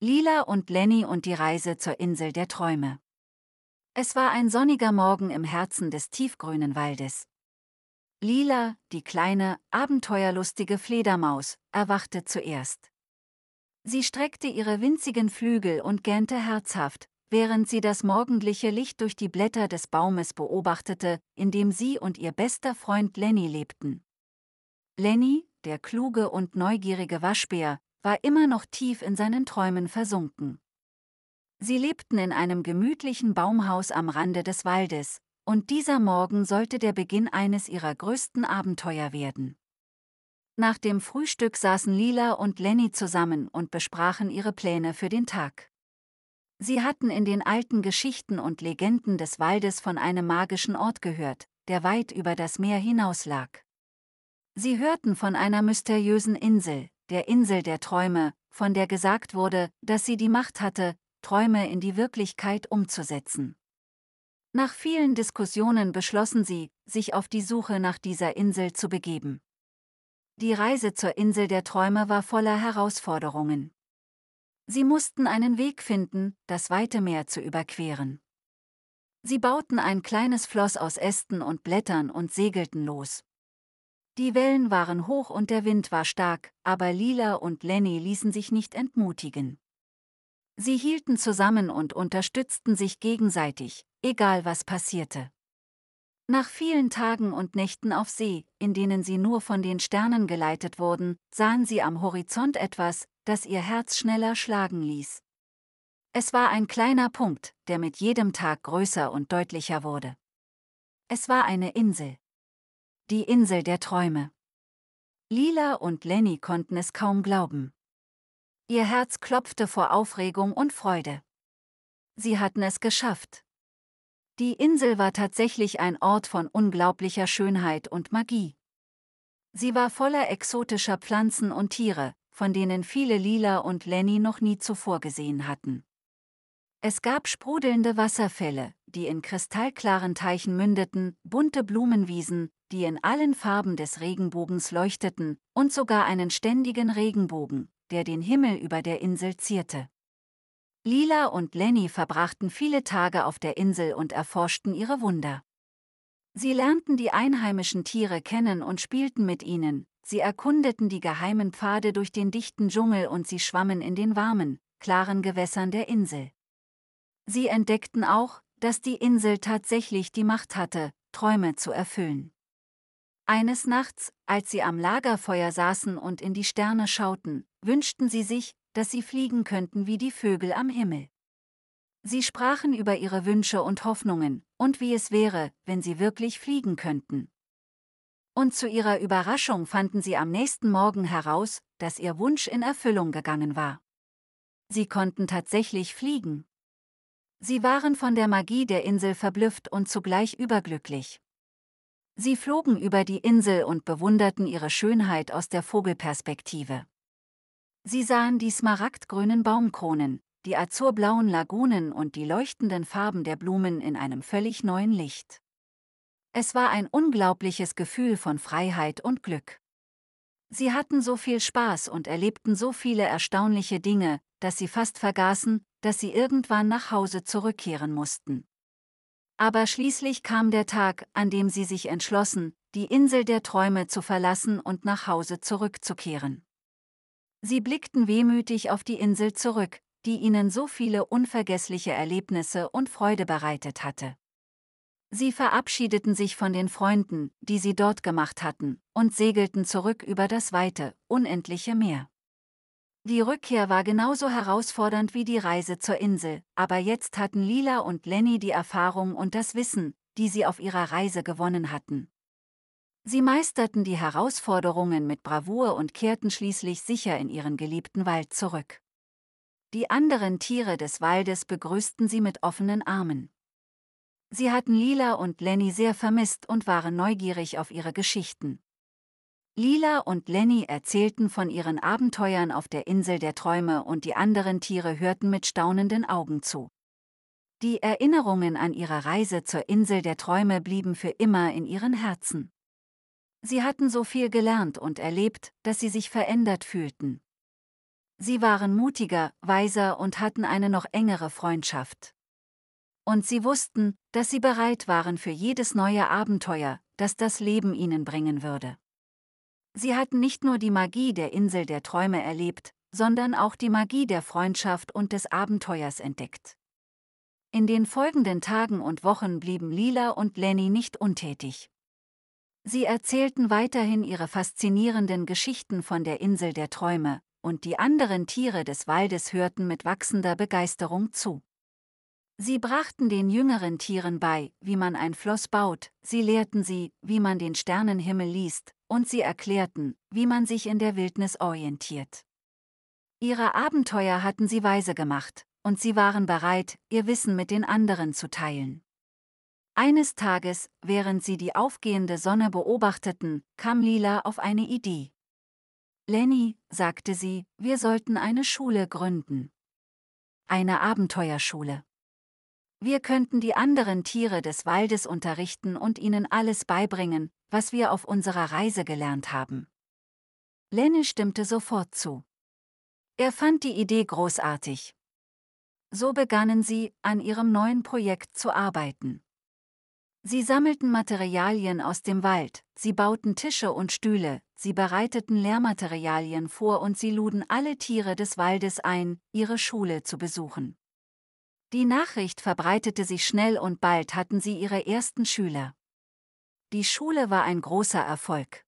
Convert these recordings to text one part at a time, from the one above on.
Lila und Lenny und die Reise zur Insel der Träume. Es war ein sonniger Morgen im Herzen des tiefgrünen Waldes. Lila, die kleine, abenteuerlustige Fledermaus, erwachte zuerst. Sie streckte ihre winzigen Flügel und gähnte herzhaft, während sie das morgendliche Licht durch die Blätter des Baumes beobachtete, in dem sie und ihr bester Freund Lenny lebten. Lenny, der kluge und neugierige Waschbär, war immer noch tief in seinen Träumen versunken. Sie lebten in einem gemütlichen Baumhaus am Rande des Waldes, und dieser Morgen sollte der Beginn eines ihrer größten Abenteuer werden. Nach dem Frühstück saßen Lila und Lenny zusammen und besprachen ihre Pläne für den Tag. Sie hatten in den alten Geschichten und Legenden des Waldes von einem magischen Ort gehört, der weit über das Meer hinaus lag. Sie hörten von einer mysteriösen Insel, der Insel der Träume, von der gesagt wurde, dass sie die Macht hatte, Träume in die Wirklichkeit umzusetzen. Nach vielen Diskussionen beschlossen sie, sich auf die Suche nach dieser Insel zu begeben. Die Reise zur Insel der Träume war voller Herausforderungen. Sie mussten einen Weg finden, das weite Meer zu überqueren. Sie bauten ein kleines Floss aus Ästen und Blättern und segelten los. Die Wellen waren hoch und der Wind war stark, aber Lila und Lenny ließen sich nicht entmutigen. Sie hielten zusammen und unterstützten sich gegenseitig, egal was passierte. Nach vielen Tagen und Nächten auf See, in denen sie nur von den Sternen geleitet wurden, sahen sie am Horizont etwas, das ihr Herz schneller schlagen ließ. Es war ein kleiner Punkt, der mit jedem Tag größer und deutlicher wurde. Es war eine Insel. Die Insel der Träume. Lila und Lenny konnten es kaum glauben. Ihr Herz klopfte vor Aufregung und Freude. Sie hatten es geschafft. Die Insel war tatsächlich ein Ort von unglaublicher Schönheit und Magie. Sie war voller exotischer Pflanzen und Tiere, von denen viele Lila und Lenny noch nie zuvor gesehen hatten. Es gab sprudelnde Wasserfälle, die in kristallklaren Teichen mündeten, bunte Blumenwiesen, die in allen Farben des Regenbogens leuchteten, und sogar einen ständigen Regenbogen, der den Himmel über der Insel zierte. Lila und Lenny verbrachten viele Tage auf der Insel und erforschten ihre Wunder. Sie lernten die einheimischen Tiere kennen und spielten mit ihnen, sie erkundeten die geheimen Pfade durch den dichten Dschungel und sie schwammen in den warmen, klaren Gewässern der Insel. Sie entdeckten auch, dass die Insel tatsächlich die Macht hatte, Träume zu erfüllen. Eines Nachts, als sie am Lagerfeuer saßen und in die Sterne schauten, wünschten sie sich, dass sie fliegen könnten wie die Vögel am Himmel. Sie sprachen über ihre Wünsche und Hoffnungen, und wie es wäre, wenn sie wirklich fliegen könnten. Und zu ihrer Überraschung fanden sie am nächsten Morgen heraus, dass ihr Wunsch in Erfüllung gegangen war. Sie konnten tatsächlich fliegen. Sie waren von der Magie der Insel verblüfft und zugleich überglücklich. Sie flogen über die Insel und bewunderten ihre Schönheit aus der Vogelperspektive. Sie sahen die smaragdgrünen Baumkronen, die azurblauen Lagunen und die leuchtenden Farben der Blumen in einem völlig neuen Licht. Es war ein unglaubliches Gefühl von Freiheit und Glück. Sie hatten so viel Spaß und erlebten so viele erstaunliche Dinge, dass sie fast vergaßen, dass sie irgendwann nach Hause zurückkehren mussten. Aber schließlich kam der Tag, an dem sie sich entschlossen, die Insel der Träume zu verlassen und nach Hause zurückzukehren. Sie blickten wehmütig auf die Insel zurück, die ihnen so viele unvergessliche Erlebnisse und Freude bereitet hatte. Sie verabschiedeten sich von den Freunden, die sie dort gemacht hatten, und segelten zurück über das weite, unendliche Meer. Die Rückkehr war genauso herausfordernd wie die Reise zur Insel, aber jetzt hatten Lila und Lenny die Erfahrung und das Wissen, die sie auf ihrer Reise gewonnen hatten. Sie meisterten die Herausforderungen mit Bravour und kehrten schließlich sicher in ihren geliebten Wald zurück. Die anderen Tiere des Waldes begrüßten sie mit offenen Armen. Sie hatten Lila und Lenny sehr vermisst und waren neugierig auf ihre Geschichten. Lila und Lenny erzählten von ihren Abenteuern auf der Insel der Träume und die anderen Tiere hörten mit staunenden Augen zu. Die Erinnerungen an ihre Reise zur Insel der Träume blieben für immer in ihren Herzen. Sie hatten so viel gelernt und erlebt, dass sie sich verändert fühlten. Sie waren mutiger, weiser und hatten eine noch engere Freundschaft. Und sie wussten, dass sie bereit waren für jedes neue Abenteuer, das das Leben ihnen bringen würde. Sie hatten nicht nur die Magie der Insel der Träume erlebt, sondern auch die Magie der Freundschaft und des Abenteuers entdeckt. In den folgenden Tagen und Wochen blieben Lila und Lenny nicht untätig. Sie erzählten weiterhin ihre faszinierenden Geschichten von der Insel der Träume, und die anderen Tiere des Waldes hörten mit wachsender Begeisterung zu. Sie brachten den jüngeren Tieren bei, wie man ein Floss baut, sie lehrten sie, wie man den Sternenhimmel liest, und sie erklärten, wie man sich in der Wildnis orientiert. Ihre Abenteuer hatten sie weise gemacht, und sie waren bereit, ihr Wissen mit den anderen zu teilen. Eines Tages, während sie die aufgehende Sonne beobachteten, kam Lila auf eine Idee. Lenny, sagte sie, wir sollten eine Schule gründen. Eine Abenteuerschule. Wir könnten die anderen Tiere des Waldes unterrichten und ihnen alles beibringen, was wir auf unserer Reise gelernt haben. Lenne stimmte sofort zu. Er fand die Idee großartig. So begannen sie, an ihrem neuen Projekt zu arbeiten. Sie sammelten Materialien aus dem Wald, sie bauten Tische und Stühle, sie bereiteten Lehrmaterialien vor und sie luden alle Tiere des Waldes ein, ihre Schule zu besuchen. Die Nachricht verbreitete sich schnell und bald hatten sie ihre ersten Schüler. Die Schule war ein großer Erfolg.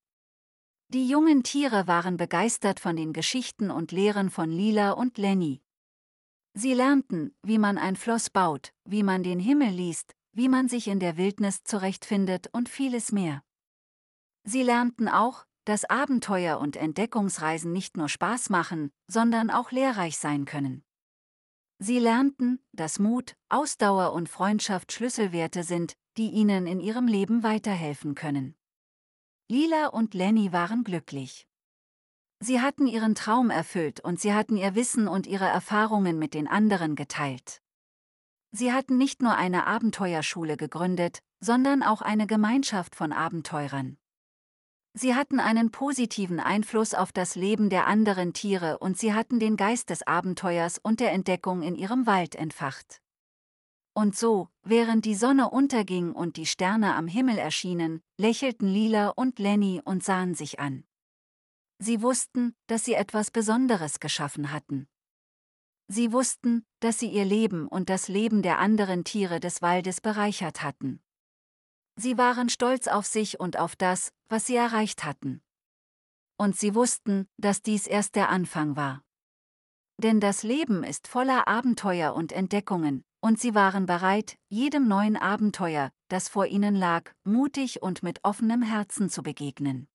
Die jungen Tiere waren begeistert von den Geschichten und Lehren von Lila und Lenny. Sie lernten, wie man ein Floss baut, wie man den Himmel liest, wie man sich in der Wildnis zurechtfindet und vieles mehr. Sie lernten auch, dass Abenteuer und Entdeckungsreisen nicht nur Spaß machen, sondern auch lehrreich sein können. Sie lernten, dass Mut, Ausdauer und Freundschaft Schlüsselwerte sind, die ihnen in ihrem Leben weiterhelfen können. Lila und Lenny waren glücklich. Sie hatten ihren Traum erfüllt und sie hatten ihr Wissen und ihre Erfahrungen mit den anderen geteilt. Sie hatten nicht nur eine Abenteuerschule gegründet, sondern auch eine Gemeinschaft von Abenteurern. Sie hatten einen positiven Einfluss auf das Leben der anderen Tiere und sie hatten den Geist des Abenteuers und der Entdeckung in ihrem Wald entfacht. Und so, während die Sonne unterging und die Sterne am Himmel erschienen, lächelten Lila und Lenny und sahen sich an. Sie wussten, dass sie etwas Besonderes geschaffen hatten. Sie wussten, dass sie ihr Leben und das Leben der anderen Tiere des Waldes bereichert hatten. Sie waren stolz auf sich und auf das, was sie erreicht hatten. Und sie wussten, dass dies erst der Anfang war. Denn das Leben ist voller Abenteuer und Entdeckungen, und sie waren bereit, jedem neuen Abenteuer, das vor ihnen lag, mutig und mit offenem Herzen zu begegnen.